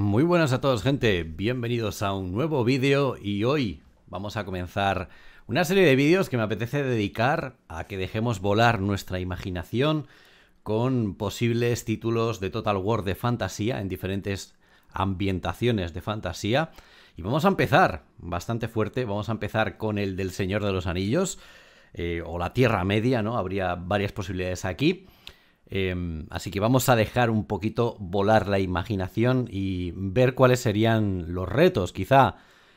Muy buenas a todos gente, bienvenidos a un nuevo vídeo y hoy vamos a comenzar una serie de vídeos que me apetece dedicar a que dejemos volar nuestra imaginación con posibles títulos de Total War de fantasía en diferentes ambientaciones de fantasía y vamos a empezar bastante fuerte, vamos a empezar con el del Señor de los Anillos eh, o la Tierra Media, ¿no? Habría varias posibilidades aquí. Em, así que vamos a dejar un poquito volar la imaginación y ver cuáles serían los retos, quizá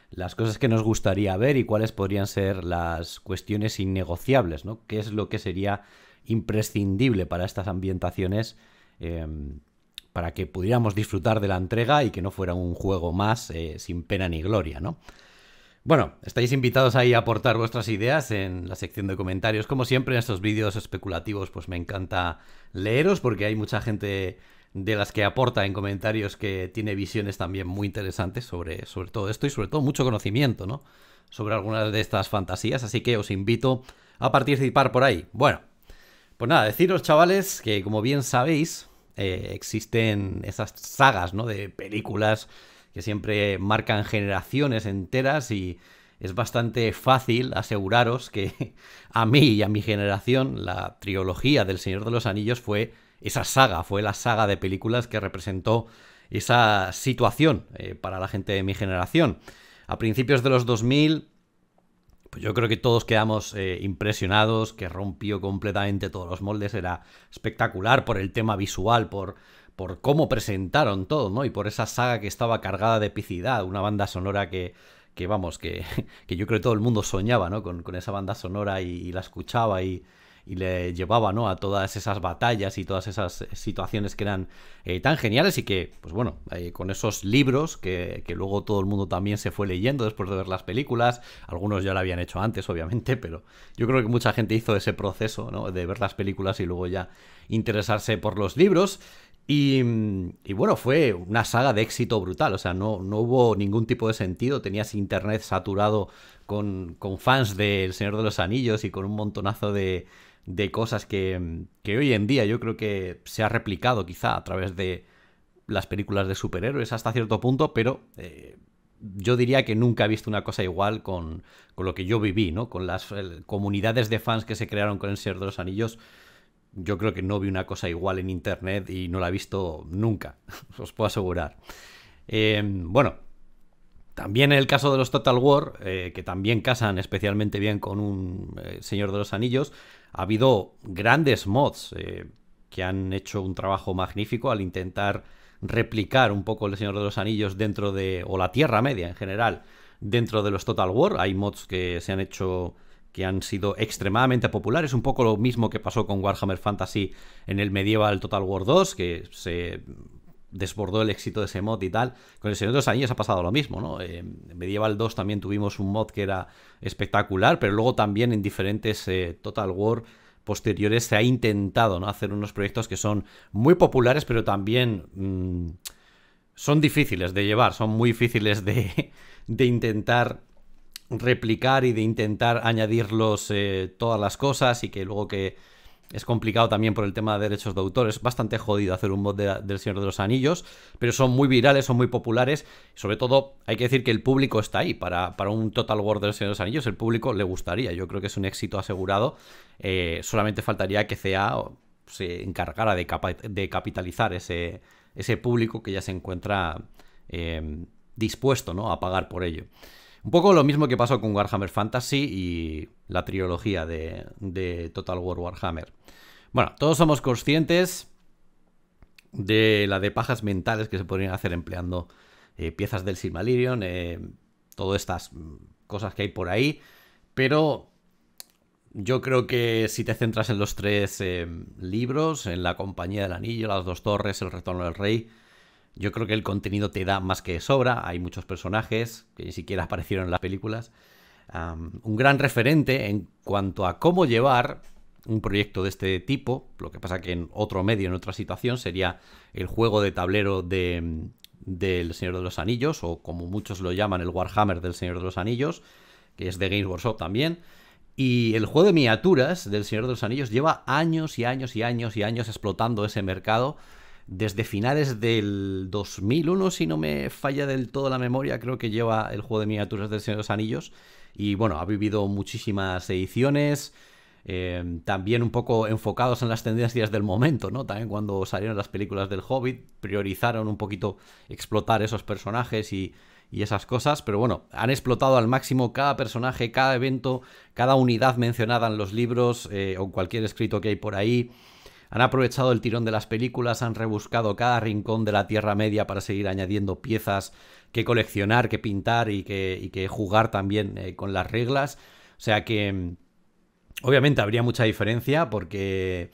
las cosas que nos gustaría ver y cuáles podrían ser las cuestiones innegociables, ¿no? ¿Qué es lo que sería imprescindible para estas ambientaciones em, para que pudiéramos disfrutar de la entrega y que no fuera un juego más eh, sin pena ni gloria, ¿no? Bueno, estáis invitados ahí a aportar vuestras ideas en la sección de comentarios. Como siempre, en estos vídeos especulativos, pues me encanta leeros porque hay mucha gente de las que aporta en comentarios que tiene visiones también muy interesantes sobre, sobre todo esto y sobre todo mucho conocimiento, ¿no? Sobre algunas de estas fantasías, así que os invito a participar por ahí. Bueno, pues nada, deciros chavales que como bien sabéis, eh, existen esas sagas, ¿no? De películas que siempre marcan generaciones enteras y es bastante fácil aseguraros que a mí y a mi generación la trilogía del Señor de los Anillos fue esa saga, fue la saga de películas que representó esa situación eh, para la gente de mi generación. A principios de los 2000, pues yo creo que todos quedamos eh, impresionados, que rompió completamente todos los moldes, era espectacular por el tema visual, por por cómo presentaron todo, ¿no? Y por esa saga que estaba cargada de epicidad, una banda sonora que, que vamos, que, yo creo que todo el mundo soñaba, ¿no? Con, esa banda sonora y, la escuchaba y, le llevaba, ¿no? A todas esas batallas y todas esas eh, situaciones que eran eh, tan geniales y que, pues bueno, eh, con esos libros que, que, luego todo el mundo también se fue leyendo después de ver las películas, algunos ya lo habían hecho antes, obviamente, pero yo creo que mucha gente hizo ese proceso, ¿no? De ver las películas y luego ya interesarse por los libros Mm, y, bueno, fue una saga de éxito brutal, o sea, no, no hubo ningún tipo de sentido, tenías internet saturado con, fans de El Señor de los Anillos y con un montonazo de, de cosas que, mm, que, hoy en día yo creo que se ha replicado quizá a través de las películas de superhéroes hasta cierto punto, pero eh, yo diría que nunca he visto una cosa igual con, lo que yo viví, ¿no? Con las comunidades de fans que se crearon con el Señor de los Anillos yo creo que no vi una cosa igual en internet y no la he visto nunca, os puedo asegurar. Em, bueno, también en el caso de los Total War, eh, que también casan especialmente bien con un eh, Señor de los Anillos, ha habido grandes mods eh, que han hecho un trabajo magnífico al intentar replicar un poco el Señor de los Anillos dentro de, o la Tierra Media en general, dentro de los Total War. Hay mods que se han hecho que han sido extremadamente populares, un poco lo mismo que pasó con Warhammer Fantasy en el medieval Total War 2, que se desbordó el éxito de ese mod y tal. Con el Señor de los ha pasado lo mismo, ¿no? en Medieval 2 también tuvimos un mod que era espectacular, pero luego también en diferentes eh, Total War posteriores se ha intentado ¿no? hacer unos proyectos que son muy populares, pero también mm, son difíciles de llevar, son muy difíciles de, de intentar replicar y de intentar añadirlos eh, todas las cosas y que luego que es complicado también por el tema de derechos de autor. Es bastante jodido hacer un mod del Señor de los Anillos, pero son muy virales, son muy populares. Sobre todo, hay que decir que el público está ahí. Para, un Total War del Señor de los Anillos, el público le gustaría. Yo creo que es un éxito asegurado. Eh, solamente faltaría que CA se encargara de, capitalizar ese, público que ya se encuentra eh, dispuesto ¿no? a pagar por ello. Un poco lo mismo que pasó con Warhammer Fantasy y la trilogía de, Total War Warhammer. Bueno, todos somos conscientes de la de pajas mentales que se podrían hacer empleando eh, piezas del Silmarillion, eh, todas estas mm, cosas que hay por ahí, pero yo creo que si te centras en los tres eh, libros, en La Compañía del Anillo, Las Dos Torres, El Retorno del Rey, yo creo que el contenido te da más que sobra. Hay muchos personajes que ni siquiera aparecieron en las películas. un gran referente en cuanto a cómo llevar un proyecto de este tipo. Lo que pasa que en otro medio, en otra situación, sería el juego de tablero de, del Señor de los Anillos, o como muchos lo llaman, el Warhammer del Señor de los Anillos, que es de Games Workshop también. Y el juego de miniaturas del Señor de los Anillos lleva años y años y años y años explotando ese mercado desde finales del 2001, si no me falla del todo la memoria, creo que lleva el juego de miniaturas del Señor de los Anillos. Y bueno, ha vivido muchísimas ediciones, em, también un poco enfocados en las tendencias del momento, ¿no? También cuando salieron las películas del Hobbit, priorizaron un poquito explotar esos personajes y, esas cosas, pero bueno, han explotado al máximo cada personaje, cada evento, cada unidad mencionada en los libros eh, o cualquier escrito que hay por ahí. Han aprovechado el tirón de las películas, han rebuscado cada rincón de la Tierra Media para seguir añadiendo piezas que coleccionar, que pintar y que, jugar también eh, con las reglas. O sea que mm, obviamente habría mucha diferencia porque...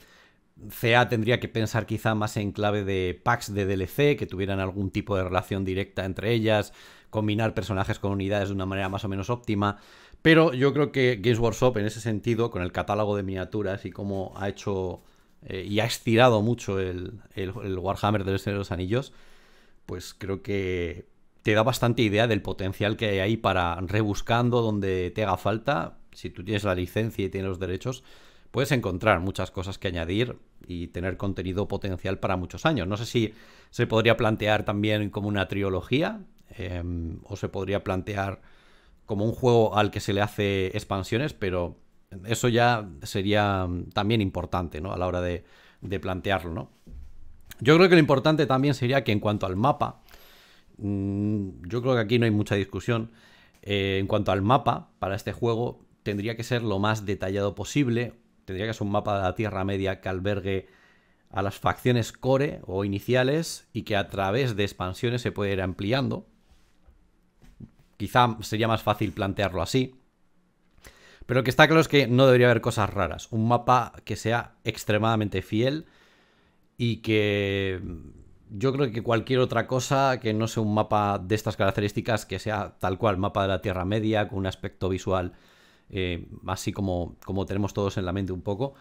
CA tendría que pensar quizá más en clave de packs de DLC que tuvieran algún tipo de relación directa entre ellas, combinar personajes con unidades de una manera más o menos óptima. Pero yo creo que Games Workshop en ese sentido, con el catálogo de miniaturas y cómo ha hecho eh, y ha estirado mucho el, Warhammer de los, de los Anillos, pues creo que te da bastante idea del potencial que hay ahí para rebuscando donde te haga falta. Si tú tienes la licencia y tienes los derechos, puedes encontrar muchas cosas que añadir y tener contenido potencial para muchos años. No sé si se podría plantear también como una trilogía em, o se podría plantear como un juego al que se le hace expansiones, pero eso ya sería mm, también importante, ¿no? A la hora de, plantearlo, ¿no? Yo creo que lo importante también sería que en cuanto al mapa, mm, yo creo que aquí no hay mucha discusión. Eh, en cuanto al mapa, para este juego tendría que ser lo más detallado posible. Tendría que ser un mapa de la Tierra Media que albergue a las facciones core o iniciales y que a través de expansiones se puede ir ampliando. Quizá sería más fácil plantearlo así. Pero lo que está claro es que no debería haber cosas raras. Un mapa que sea extremadamente fiel y que mm, yo creo que cualquier otra cosa que no sea un mapa de estas características, que sea tal cual, mapa de la Tierra Media, con un aspecto visual eh, así como, como tenemos todos en la mente un poco.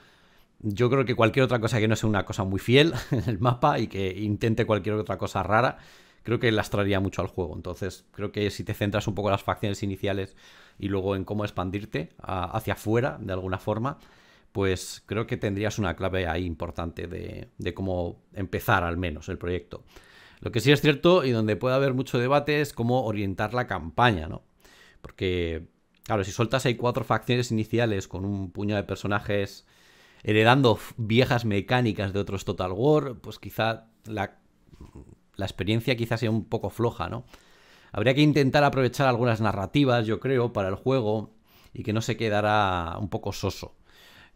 Yo creo que cualquier otra cosa que no sea una cosa muy fiel en el mapa y que intente cualquier otra cosa rara, creo que lastraría mucho al juego. Entonces, creo que si te centras un poco en las facciones iniciales y luego en cómo expandirte hacia afuera de alguna forma, pues creo que tendrías una clave ahí importante de, de cómo empezar al menos el proyecto. Lo que sí es cierto y donde puede haber mucho debate es cómo orientar la campaña, ¿no? Porque, claro, si soltas ahí cuatro facciones iniciales con un puño de personajes heredando viejas mecánicas de otros Total War, pues quizá la la experiencia quizás sea un poco floja, ¿no? Habría que intentar aprovechar algunas narrativas, yo creo, para el juego y que no se quedara un poco soso.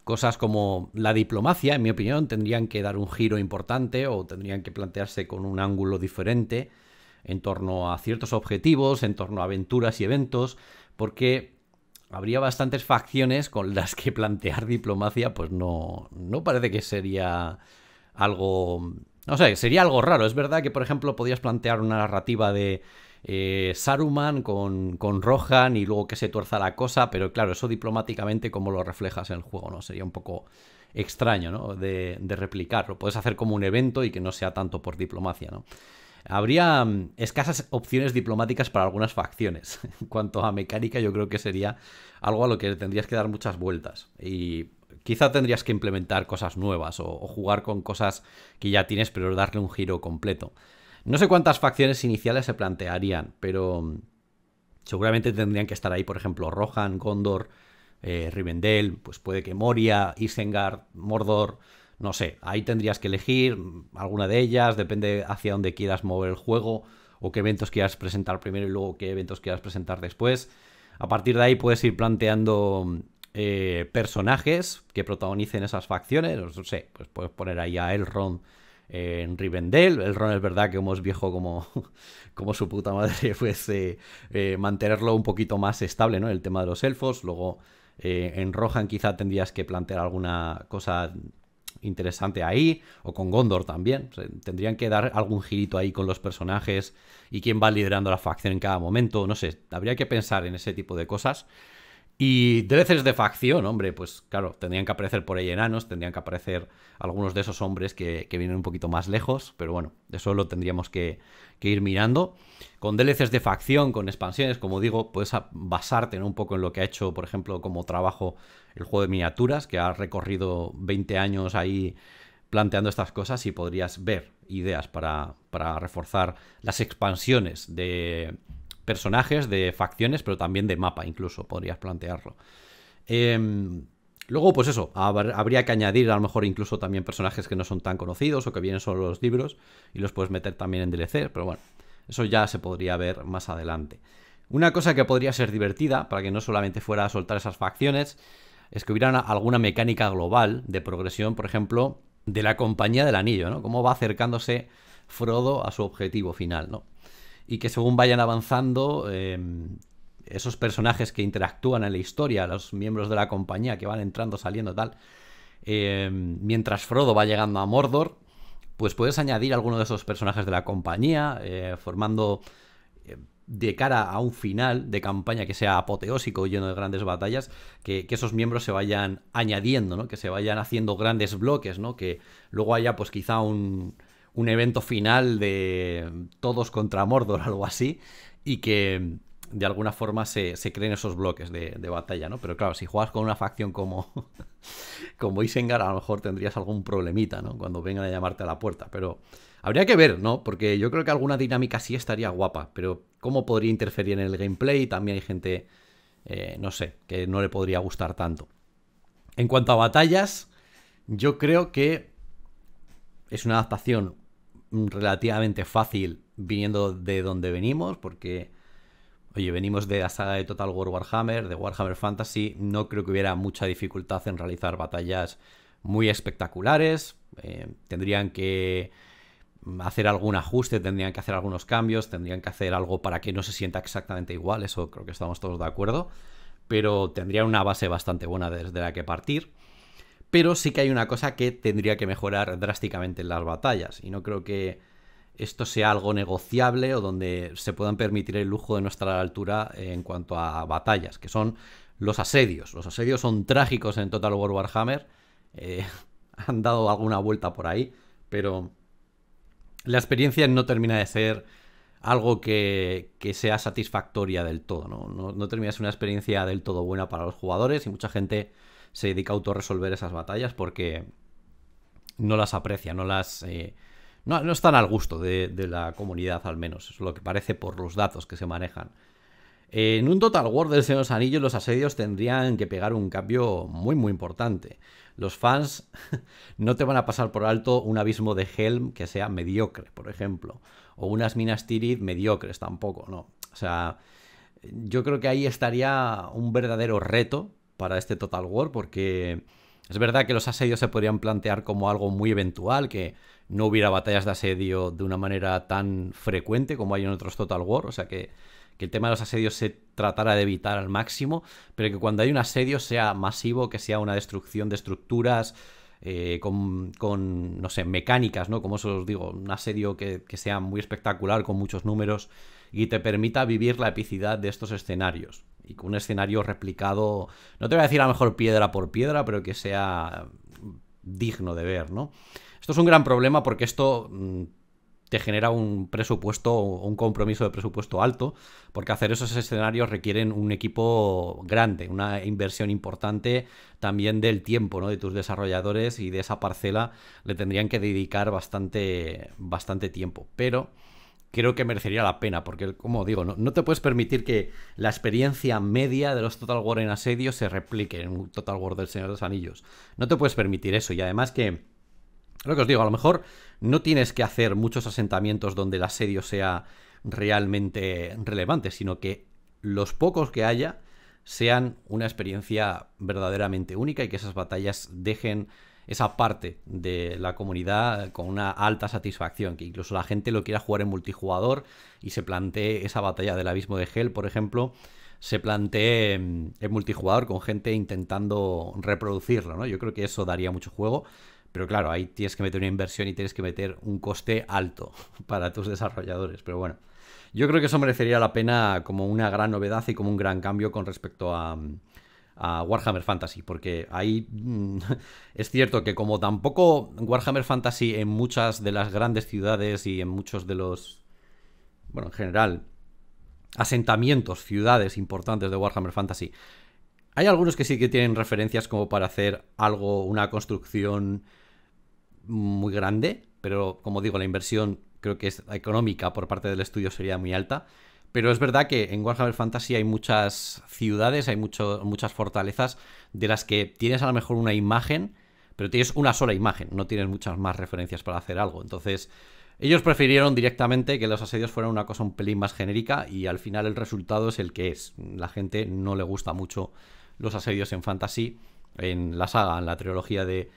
Cosas como la diplomacia, en mi opinión, tendrían que dar un giro importante o tendrían que plantearse con un ángulo diferente en torno a ciertos objetivos, en torno a aventuras y eventos, porque habría bastantes facciones con las que plantear diplomacia, pues no, no parece que sería algo no sé, sería algo raro. Es verdad que, por ejemplo, podías plantear una narrativa de eh, Saruman con, Rohan y luego que se tuerza la cosa, pero claro, eso diplomáticamente, como lo reflejas en el juego? ¿no? Sería un poco extraño ¿no? de, de replicar. Lo puedes hacer como un evento y que no sea tanto por diplomacia. ¿no? Habría mm, escasas opciones diplomáticas para algunas facciones. En cuanto a mecánica, yo creo que sería algo a lo que tendrías que dar muchas vueltas. Y quizá tendrías que implementar cosas nuevas o, jugar con cosas que ya tienes, pero darle un giro completo. No sé cuántas facciones iniciales se plantearían, pero mm, seguramente tendrían que estar ahí, por ejemplo, Rohan, Gondor, eh, Rivendell, pues puede que Moria, Isengard, Mordor, no sé, ahí tendrías que elegir mm, alguna de ellas, depende hacia dónde quieras mover el juego o qué eventos quieras presentar primero y luego qué eventos quieras presentar después. A partir de ahí puedes ir planteando mm, eh, personajes que protagonicen esas facciones. No sé, pues puedes poner ahí a Elrond en Rivendell. Elrond es verdad que hemos viejo como, como su puta madre, pues eh, eh, mantenerlo un poquito más estable, ¿no? El tema de los elfos. Luego en Rohan quizá tendrías que plantear alguna cosa interesante ahí, o con Gondor también. tendrían que dar algún girito ahí con los personajes y quién va liderando la facción en cada momento. No sé, habría que pensar en ese tipo de cosas. Y DLCs de facción, hombre, pues claro, tendrían que aparecer por ahí enanos, tendrían que aparecer algunos de esos hombres que, que vienen un poquito más lejos, pero bueno, eso lo tendríamos que, ir mirando. Con DLCs de facción, con expansiones, como digo, puedes basarte un poco en lo que ha hecho, por ejemplo, como trabajo el juego de miniaturas, que ha recorrido 20 años ahí planteando estas cosas y podrías ver ideas para, para reforzar las expansiones de, personajes, de facciones, pero también de mapa, incluso podrías plantearlo. Em, luego, pues eso, habría que añadir a lo mejor incluso también personajes que no son tan conocidos o que vienen solo los libros y los puedes meter también en DLC, pero bueno, eso ya se podría ver más adelante. Una cosa que podría ser divertida, para que no solamente fuera a soltar esas facciones, es que hubiera alguna mecánica global de progresión, por ejemplo, de la compañía del anillo, ¿no? Cómo va acercándose Frodo a su objetivo final, ¿no? y que según vayan avanzando, em, esos personajes que interactúan en la historia, los miembros de la compañía que van entrando, saliendo, tal, em, mientras Frodo va llegando a Mordor, pues puedes añadir alguno de esos personajes de la compañía, eh, formando eh, de cara a un final de campaña que sea apoteósico, lleno de grandes batallas, que, que, esos miembros se vayan añadiendo, ¿no? Que se vayan haciendo grandes bloques, ¿no? Que luego haya, pues quizá un, un evento final de todos contra Mordor, algo así, y que de alguna forma se, creen esos bloques de, batalla, ¿no? Pero claro, si juegas con una facción como, como Isengar, a lo mejor tendrías algún problemita, ¿no? Cuando vengan a llamarte a la puerta, pero habría que ver, ¿no? Porque yo creo que alguna dinámica sí estaría guapa, pero ¿cómo podría interferir en el gameplay? También hay gente, eh, no sé, que no le podría gustar tanto. En cuanto a batallas, yo creo que es una adaptación relativamente fácil viniendo de donde venimos, porque, oye, venimos de la saga de Total War Warhammer, de Warhammer Fantasy, no creo que hubiera mucha dificultad en realizar batallas muy espectaculares, eh, tendrían que hacer algún ajuste, tendrían que hacer algunos cambios, tendrían que hacer algo para que no se sienta exactamente igual, eso creo que estamos todos de acuerdo, pero tendrían una base bastante buena desde la que partir. Pero sí que hay una cosa que tendría que mejorar drásticamente en las batallas. Y no creo que esto sea algo negociable o donde se puedan permitir el lujo de nuestra altura en cuanto a batallas, que son los asedios. Los asedios son trágicos en Total War Warhammer. Eh, han dado alguna vuelta por ahí, pero la experiencia no termina de ser algo que, sea satisfactoria del todo, No, termina de ser una experiencia del todo buena para los jugadores y mucha gente se dedica a autorresolver esas batallas porque no las aprecia, no las... Eh, no, están al gusto de, la comunidad al menos, es lo que parece por los datos que se manejan. en un Total War del Señor de los Anillos los asedios tendrían que pegar un cambio muy muy importante. Los fans no te van a pasar por alto un abismo de Helm que sea mediocre, por ejemplo, o unas minas Tirith mediocres tampoco, no. O sea, yo creo que ahí estaría un verdadero reto para este Total War porque es verdad que los asedios se podrían plantear como algo muy eventual, que no hubiera batallas de asedio de una manera tan frecuente como hay en otros Total War, o sea que, el tema de los asedios se tratara de evitar al máximo, pero que cuando hay un asedio sea masivo, que sea una destrucción de estructuras, eh, con, con, no sé, mecánicas, ¿no? Como eso os digo, un asedio que, que, sea muy espectacular, con muchos números, y te permita vivir la epicidad de estos escenarios y con un escenario replicado, no te voy a decir a lo mejor piedra por piedra, pero que sea digno de ver, ¿no? Esto es un gran problema porque esto mm, te genera un presupuesto, un compromiso de presupuesto alto, porque hacer esos escenarios requieren un equipo grande, una inversión importante también del tiempo ¿no? de tus desarrolladores y de esa parcela le tendrían que dedicar bastante, bastante tiempo. Pero creo que merecería la pena, porque como digo, no, te puedes permitir que la experiencia media de los Total War en asedio se replique en un Total War del Señor de los Anillos. No te puedes permitir eso, y además que, lo que os digo, a lo mejor no tienes que hacer muchos asentamientos donde el asedio sea realmente relevante, sino que los pocos que haya sean una experiencia verdaderamente única y que esas batallas dejen esa parte de la comunidad con una alta satisfacción, que incluso la gente lo quiera jugar en multijugador y se plantee esa batalla del abismo de Hell, por ejemplo, se plantee en multijugador con gente intentando reproducirlo, ¿no? Yo creo que eso daría mucho juego. Pero claro, ahí tienes que meter una inversión y tienes que meter un coste alto para tus desarrolladores. Pero bueno, yo creo que eso merecería la pena como una gran novedad y como un gran cambio con respecto a, a Warhammer Fantasy, porque ahí mm, es cierto que como tampoco Warhammer Fantasy en muchas de las grandes ciudades y en muchos de los, bueno, en general, asentamientos, ciudades importantes de Warhammer Fantasy, hay algunos que sí que tienen referencias como para hacer algo, una construcción muy grande, pero como digo, la inversión creo que es económica por parte del estudio sería muy alta. Pero es verdad que en Warhammer Fantasy hay muchas ciudades, hay muchas fortalezas de las que tienes a lo mejor una imagen, pero tienes una sola imagen, no tienes muchas más referencias para hacer algo. Entonces, ellos prefirieron directamente que los asedios fueran una cosa un pelín más genérica y al final el resultado es el que es. La gente no le gusta mucho los asedios en Fantasy, en la saga, en la trilogía de,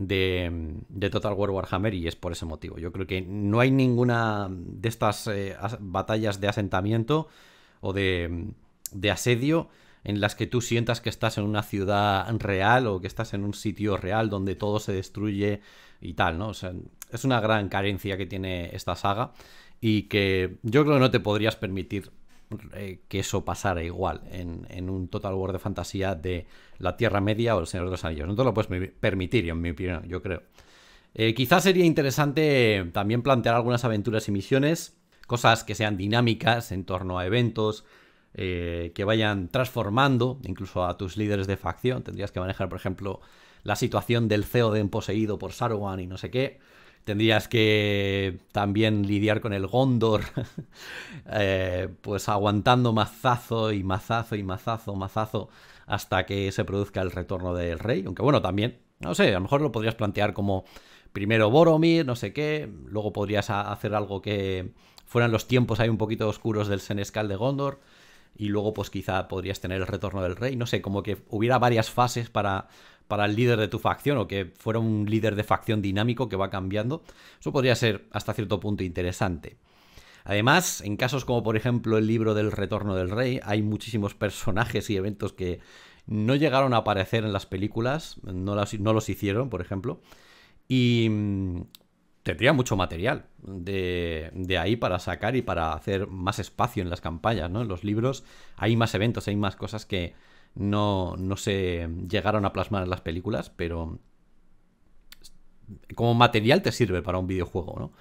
de, de, Total War Warhammer y es por ese motivo. Yo creo que no hay ninguna de estas eh, batallas de asentamiento o de, asedio en las que tú sientas que estás en una ciudad real o que estás en un sitio real donde todo se destruye y tal, ¿no? es una gran carencia que tiene esta saga y que yo creo que no te podrías permitir eh, que eso pasara igual en, un Total War de fantasía de la Tierra Media o el Señor de los Anillos. No te lo puedes permitir, en mi opinión, yo creo. Eh, quizás sería interesante también plantear algunas aventuras y misiones, cosas que sean dinámicas en torno a eventos, eh, que vayan transformando incluso a tus líderes de facción. Tendrías que manejar, por ejemplo, la situación del de poseído por Saruman y no sé qué tendrías que también lidiar con el Gondor, eh, pues aguantando mazazo y mazazo y mazazo, mazazo, hasta que se produzca el retorno del rey. Aunque bueno, también, no sé, a lo mejor lo podrías plantear como primero Boromir, no sé qué, luego podrías hacer algo que fueran los tiempos ahí un poquito oscuros del Senescal de Gondor. Y luego, pues quizá podrías tener el retorno del rey. No sé, como que hubiera varias fases para para el líder de tu facción o que fuera un líder de facción dinámico que va cambiando, eso podría ser hasta cierto punto interesante. Además, en casos como por ejemplo el libro del retorno del rey, hay muchísimos personajes y eventos que no llegaron a aparecer en las películas, no, los hicieron, por ejemplo, y mm, tendría mucho material de, de, ahí para sacar y para hacer más espacio en las campañas, ¿no? En los libros hay más eventos, hay más cosas que no, se llegaron a plasmar en las películas, pero como material te sirve para un videojuego, ¿no?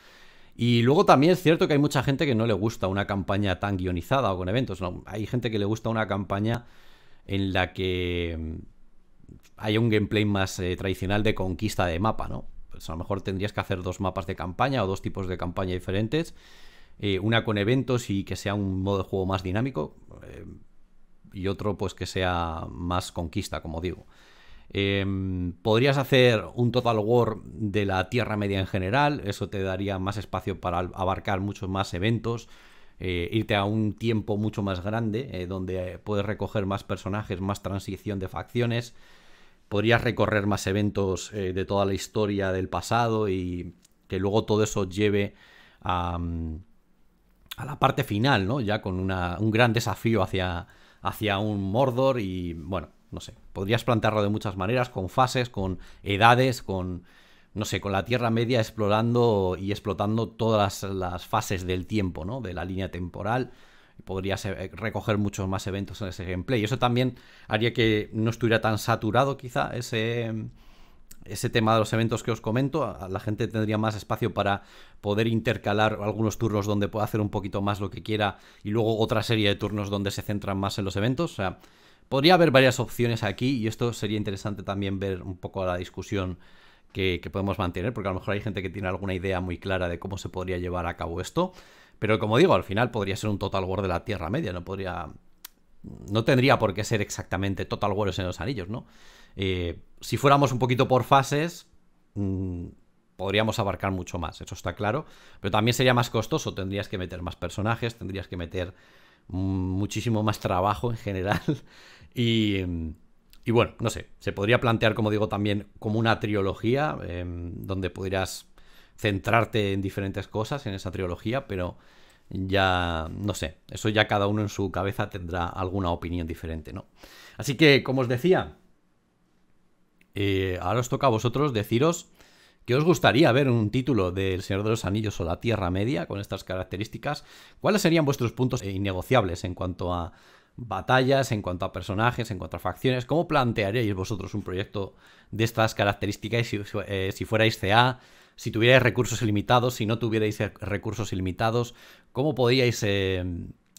Y luego también es cierto que hay mucha gente que no le gusta una campaña tan guionizada o con eventos. No, hay gente que le gusta una campaña en la que hay un gameplay más eh, tradicional de conquista de mapa, ¿no? Pues a lo mejor tendrías que hacer dos mapas de campaña o dos tipos de campaña diferentes. Eh, una con eventos y que sea un modo de juego más dinámico. Eh, y otro pues que sea más conquista, como digo. Em, podrías hacer un Total War de la Tierra Media en general, eso te daría más espacio para abarcar muchos más eventos, eh, irte a un tiempo mucho más grande, eh, donde puedes recoger más personajes, más transición de facciones, podrías recorrer más eventos eh, de toda la historia del pasado y que luego todo eso lleve a, mm, a la parte final, ¿no? Ya con un gran desafío hacia, hacia un Mordor y bueno, no sé, podrías plantearlo de muchas maneras, con fases, con edades, con, no sé, con la Tierra Media explorando y explotando todas las, fases del tiempo, ¿no? De la línea temporal. Podrías eh, recoger muchos más eventos en ese gameplay. Y eso también haría que no estuviera tan saturado quizá ese ese tema de los eventos que os comento, la gente tendría más espacio para poder intercalar algunos turnos donde pueda hacer un poquito más lo que quiera y luego otra serie de turnos donde se centran más en los eventos. O sea, podría haber varias opciones aquí y esto sería interesante también ver un poco la discusión que, podemos mantener, porque a lo mejor hay gente que tiene alguna idea muy clara de cómo se podría llevar a cabo esto. Pero como digo, al final podría ser un Total War de la Tierra Media, no podría no tendría por qué ser exactamente Total War en los anillos, ¿no? Eh, si fuéramos un poquito por fases, mm, podríamos abarcar mucho más, eso está claro, pero también sería más costoso, tendrías que meter más personajes, tendrías que meter mm, muchísimo más trabajo en general mm, y, bueno, no sé, se podría plantear, como digo, también como una trilogía em, donde podrías centrarte en diferentes cosas en esa trilogía, pero ya, no sé, eso ya cada uno en su cabeza tendrá alguna opinión diferente, ¿no? Así que, como os decía, eh, ahora os toca a vosotros deciros que os gustaría ver un título del Señor de los Anillos o la Tierra Media con estas características. ¿Cuáles serían vuestros puntos innegociables en cuanto a batallas, en cuanto a personajes, en cuanto a facciones? ¿Cómo plantearíais vosotros un proyecto de estas características si, eh, si fuerais CA? si tuvierais recursos ilimitados, si no tuvierais e-, recursos ilimitados, cómo podíais eh,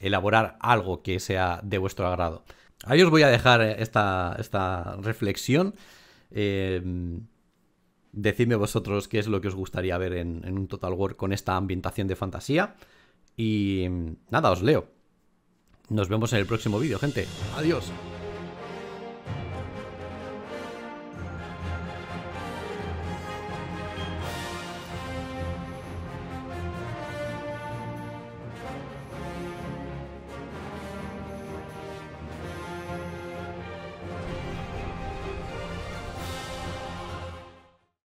elaborar algo que sea de vuestro agrado. Ahí os voy a dejar eh, esta, reflexión. Em, decidme vosotros qué es lo que os gustaría ver en, en un Total War con esta ambientación de fantasía. Y nada, os leo. Nos vemos en el próximo vídeo, gente. Adiós.